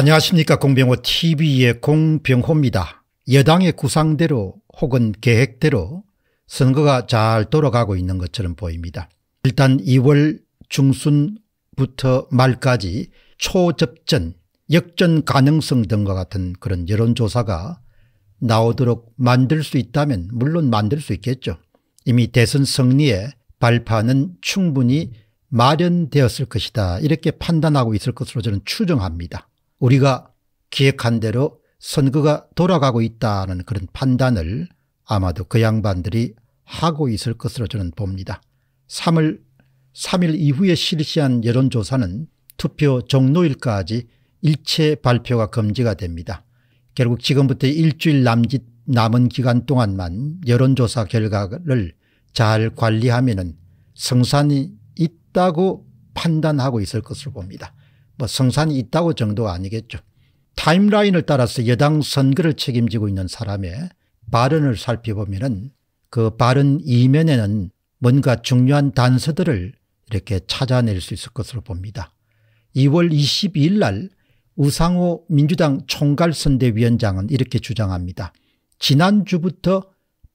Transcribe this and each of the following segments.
안녕하십니까 공병호 tv의 공병호입니다. 여당의 구상대로 혹은 계획대로 선거가 잘 돌아가고 있는 것처럼 보입니다. 일단 2월 중순부터 말까지 초접전 역전 가능성 등과 같은 그런 여론조사가 나오도록 만들 수 있다면 물론 만들 수 있겠죠. 이미 대선 승리의 발판은 충분히 마련되었을 것이다 이렇게 판단하고 있을 것으로 저는 추정합니다. 우리가 기획한 대로 선거가 돌아가고 있다는 그런 판단을 아마도 그 양반들이 하고 있을 것으로 저는 봅니다. 3월 3일 이후에 실시한 여론조사는 투표 종료일까지 일체 발표가 금지가 됩니다. 결국 지금부터 일주일 남짓 남은 기간 동안만 여론조사 결과를 잘 관리하면 은 성산이 있다고 판단하고 있을 것으로 봅니다. 뭐 성산이 있다고 정도가 아니겠죠. 타임라인을 따라서 여당 선거를 책임지고 있는 사람의 발언을 살펴보면 그 발언 이면에는 뭔가 중요한 단서들을 이렇게 찾아낼 수 있을 것으로 봅니다. 2월 22일 날 우상호 민주당 총괄선대위원장은 이렇게 주장합니다. 지난주부터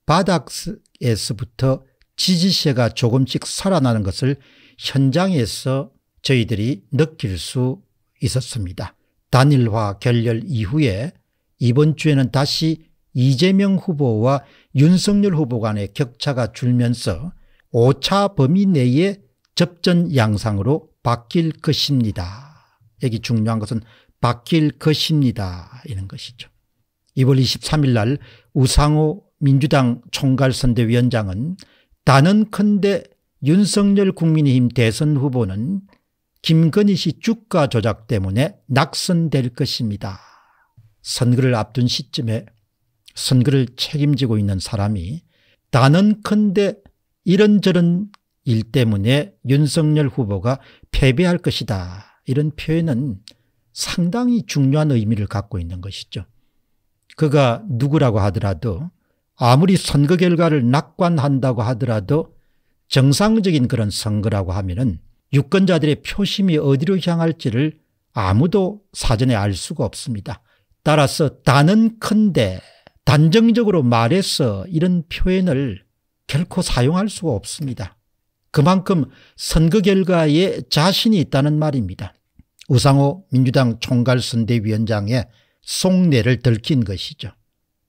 바닥에서부터 지지세가 조금씩 살아나는 것을 현장에서 저희들이 느낄 수 있었습니다. 단일화 결렬 이후에 이번 주에는 다시 이재명 후보와 윤석열 후보 간의 격차가 줄면서 5차 범위 내에 접전 양상으로 바뀔 것입니다. 여기 중요한 것은 바뀔 것입니다. 이런 것이죠. 2월 23일 날 우상호 민주당 총괄선대위원장은 단언컨대 윤석열 국민의힘 대선 후보는 김건희 씨 주가 조작 때문에 낙선될 것입니다. 선거를 앞둔 시점에 선거를 책임지고 있는 사람이 단언컨대 이런저런 일 때문에 윤석열 후보가 패배할 것이다. 이런 표현은 상당히 중요한 의미를 갖고 있는 것이죠. 그가 누구라고 하더라도 아무리 선거 결과를 낙관한다고 하더라도 정상적인 그런 선거라고 하면 은 유권자들의 표심이 어디로 향할지를 아무도 사전에 알 수가 없습니다. 따라서 단은 큰데 단정적으로 말해서 이런 표현을 결코 사용할 수가 없습니다. 그만큼 선거 결과에 자신이 있다는 말입니다. 우상호 민주당 총괄선대위원장의 속내를 들킨 것이죠.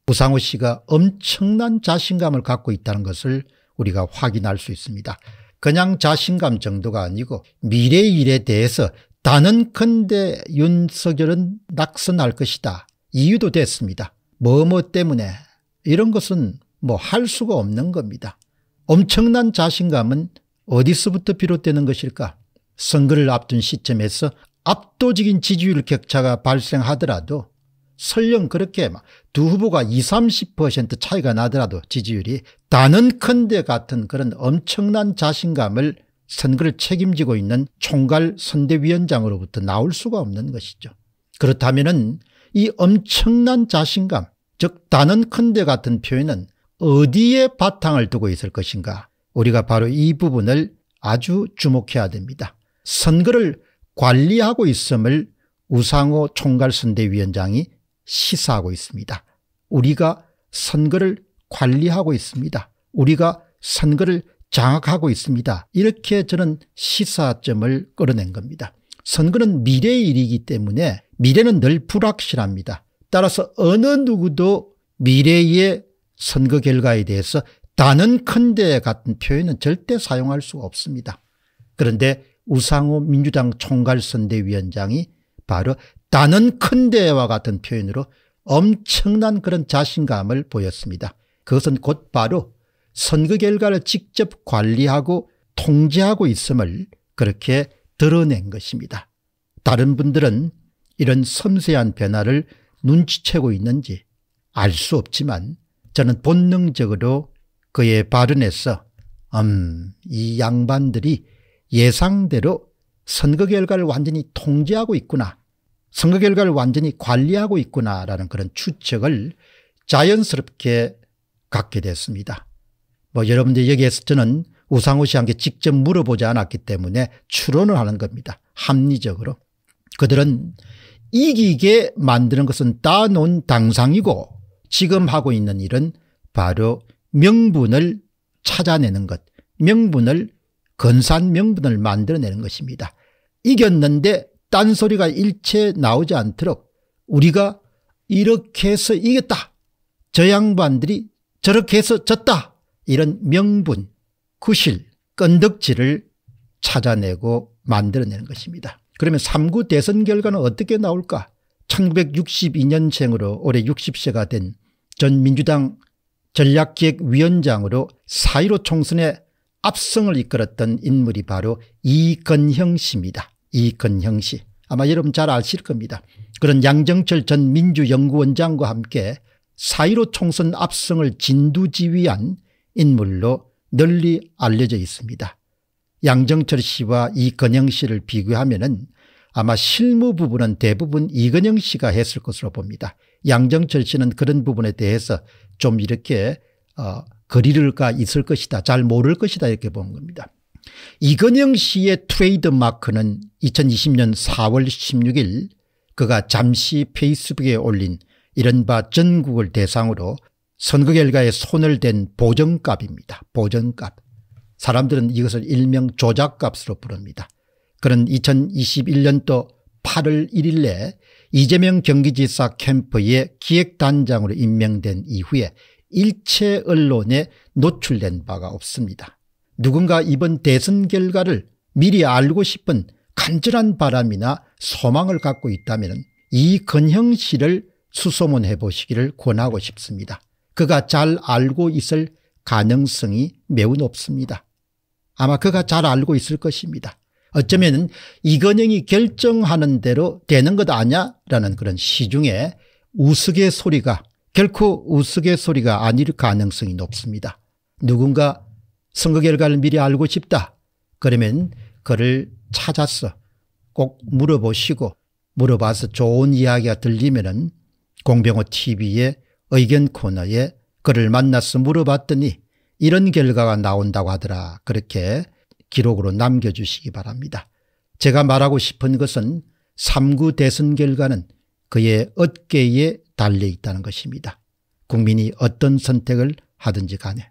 우상호 씨가 엄청난 자신감을 갖고 있다는 것을 우리가 확인할 수 있습니다. 그냥 자신감 정도가 아니고 미래 일에 대해서 단언컨대 윤석열은 낙선할 것이다. 이유도 됐습니다. 뭐뭐 때문에 이런 것은 뭐 할 수가 없는 겁니다. 엄청난 자신감은 어디서부터 비롯되는 것일까 선거를 앞둔 시점에서 압도적인 지지율 격차가 발생하더라도 설령 그렇게 두 후보가 20, 30% 차이가 나더라도 지지율이 단언컨대 같은 그런 엄청난 자신감을 선거를 책임지고 있는 총괄 선대위원장으로부터 나올 수가 없는 것이죠. 그렇다면 이 엄청난 자신감 즉 단언컨대 같은 표현은 어디에 바탕을 두고 있을 것인가 우리가 바로 이 부분을 아주 주목해야 됩니다. 선거를 관리하고 있음을 우상호 총괄선대위원장이 시사하고 있습니다. 우리가 선거를 관리하고 있습니다. 우리가 선거를 장악하고 있습니다. 이렇게 저는 시사점을 끌어낸 겁니다. 선거는 미래의 일이기 때문에 미래는 늘 불확실합니다. 따라서 어느 누구도 미래의 선거 결과에 대해서 단언컨대 같은 표현은 절대 사용할 수가 없습니다. 그런데 우상호 민주당 총괄선대위원장이 바로 나는 큰데와 같은 표현으로 엄청난 그런 자신감을 보였습니다. 그것은 곧바로 선거 결과를 직접 관리하고 통제하고 있음을 그렇게 드러낸 것입니다. 다른 분들은 이런 섬세한 변화를 눈치채고 있는지 알 수 없지만 저는 본능적으로 그의 발언에서 음, 이 양반들이 예상대로 선거 결과를 완전히 통제하고 있구나 선거 결과를 완전히 관리하고 있구나라는 그런 추측을 자연스럽게 갖게 됐습니다. 뭐 여러분들 여기에서 저는 우상호 씨한테 직접 물어보지 않았기 때문에 추론을 하는 겁니다. 합리적으로. 그들은 이기게 만드는 것은 따놓은 당상이고 지금 하고 있는 일은 바로 명분을 찾아내는 것, 명분을 건산 명분을 만들어내는 것입니다. 이겼는데 딴소리가 일체 나오지 않도록 우리가 이렇게 해서 이겼다. 저 양반들이 저렇게 해서 졌다. 이런 명분, 구실, 끈덕지를 찾아내고 만들어내는 것입니다. 그러면 3구 대선 결과는 어떻게 나올까 1962년생으로 올해 60세가 된 전 민주당 전략기획위원장으로 사1 5 총선에 압승을 이끌었던 인물이 바로 이건형 씨입니다. 이건형 씨 아마 여러분 잘 아실 겁니다. 그런 양정철 전 민주연구원장과 함께 사1로 총선 압승을 진두지휘한 인물로 널리 알려져 있습니다. 양정철 씨와 이건영 씨를 비교하면 아마 실무 부분은 대부분 이건영 씨가 했을 것으로 봅니다. 양정철 씨는 그런 부분에 대해서 좀 이렇게 어, 거리를 가 있을 것이다 잘 모를 것이다 이렇게 본 겁니다. 이건영 씨의 트레이드 마크는 2020년 4월 16일 그가 잠시 페이스북에 올린 이른바 전국을 대상으로 선거 결과에 손을 댄 보정값입니다. 보정값. 사람들은 이것을 일명 조작값으로 부릅니다. 그는 2021년도 8월 1일에 이재명 경기지사 캠프의 기획단장으로 임명된 이후에 일체 언론에 노출된 바가 없습니다. 누군가 이번 대선 결과를 미리 알고 싶은 간절한 바람이나 소망을 갖고 있다면 이건형 씨를 수소문해 보시기를 권하고 싶습니다. 그가 잘 알고 있을 가능성이 매우 높습니다. 아마 그가 잘 알고 있을 것입니다. 어쩌면 이건영이 결정하는 대로 되는 것 아냐라는 그런 시중에 우스갯소리가 결코 우스갯소리가 아닐 가능성이 높습니다. 누군가 선거 결과를 미리 알고 싶다. 그러면 그를 찾아서 꼭 물어보시고 물어봐서 좋은 이야기가 들리면 은 공병호 TV의 의견 코너에 그를 만나서 물어봤더니 이런 결과가 나온다고 하더라 그렇게 기록으로 남겨주시기 바랍니다. 제가 말하고 싶은 것은 3구 대선 결과는 그의 어깨에 달려 있다는 것입니다. 국민이 어떤 선택을 하든지 간에.